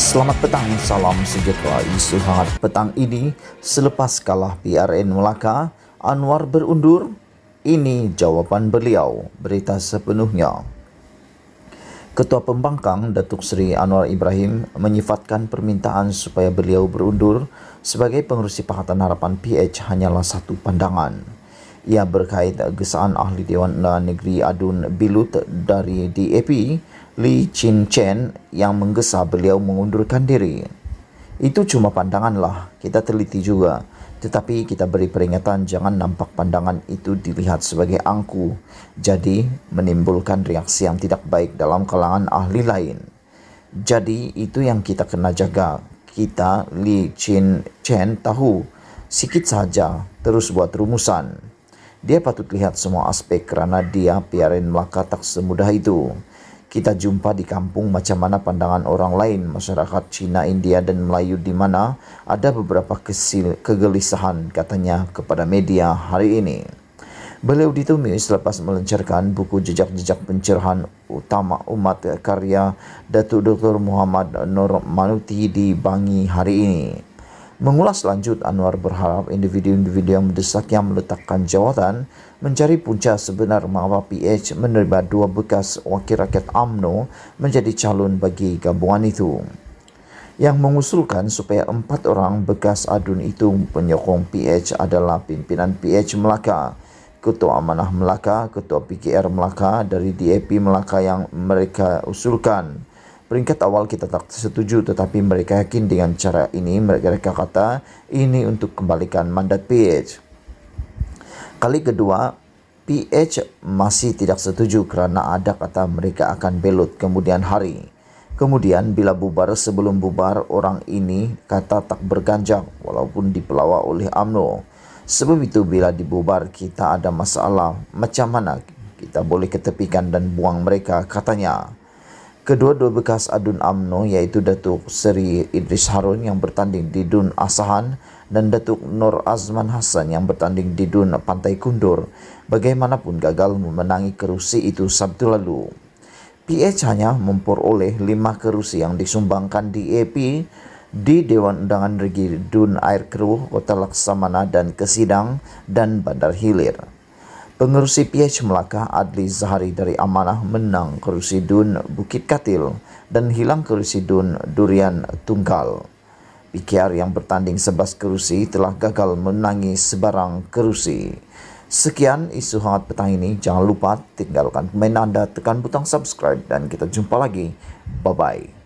Selamat petang, salam sejahtera isu hangat petang ini. Selepas kalah PRN Melaka, Anwar berundur. Ini jawapan beliau, berita sepenuhnya. Ketua Pembangkang Datuk Seri Anwar Ibrahim menyifatkan permintaan supaya beliau berundur sebagai pengurusi Pakatan Harapan PH hanyalah satu pandangan. Ia berkait gesaan ahli Dewan Negeri Adun Bilut dari DAP Li Chin Chen yang menggesa beliau mengundurkan diri. Itu cuma pandanganlah, kita teliti juga. Tetapi kita beri peringatan jangan nampak pandangan itu dilihat sebagai angku, jadi menimbulkan reaksi yang tidak baik dalam kalangan ahli lain. Jadi itu yang kita kena jaga. Kita Li Chin Chen tahu, sikit saja terus buat rumusan. Dia patut lihat semua aspek karena dia piarin Melaka tak semudah itu. kita jumpa di kampung macam mana pandangan orang lain masyarakat Cina, India dan Melayu di mana ada beberapa kesil, kegelisahan katanya kepada media hari ini. Beliau ditumis selepas melancarkan buku jejak-jejak pencerahan utama umat karya Datuk Dr. Muhammad Nur Manuti di Bangi hari ini. Mengulas lanjut, Anwar berharap individu-individu yang mendesak yang meletakkan jawatan mencari punca sebenar mengapa PH menerima dua bekas wakil rakyat AMNO menjadi calon bagi gabungan itu. Yang mengusulkan supaya empat orang bekas adun itu penyokong PH adalah pimpinan PH Melaka, Ketua Amanah Melaka, Ketua PKR Melaka dari DAP Melaka yang mereka usulkan Peringkat awal kita tak setuju tetapi mereka yakin dengan cara ini mereka kata ini untuk kembalikan mandat PH. Kali kedua, PH masih tidak setuju karena ada kata mereka akan belut kemudian hari. Kemudian bila bubar sebelum bubar orang ini kata tak berganjak walaupun dipelawa oleh AMNO. Sebab itu bila dibubar kita ada masalah macam mana kita boleh ketepikan dan buang mereka katanya. Kedua-dua bekas Adun AMNO yaitu Datuk Seri Idris Harun yang bertanding di Dun Asahan dan Datuk Nur Azman Hassan yang bertanding di Dun Pantai Kundur bagaimanapun gagal memenangi kerusi itu Sabtu lalu. PH hanya memperoleh lima kerusi yang disumbangkan di DAP di Dewan Undangan Negeri Dun Air Keruh, Kota Laksamana dan Kesidang dan Bandar Hilir. Pengerusi PH Melaka Adli Zahari dari Amanah menang kerusi Dun Bukit Katil dan hilang kerusi Dun Durian Tunggal. PKR yang bertanding 11 kerusi telah gagal menangi sebarang kerusi. Sekian isu hangat petang ini. Jangan lupa tinggalkan komen Anda, tekan butang subscribe dan kita jumpa lagi. Bye-bye.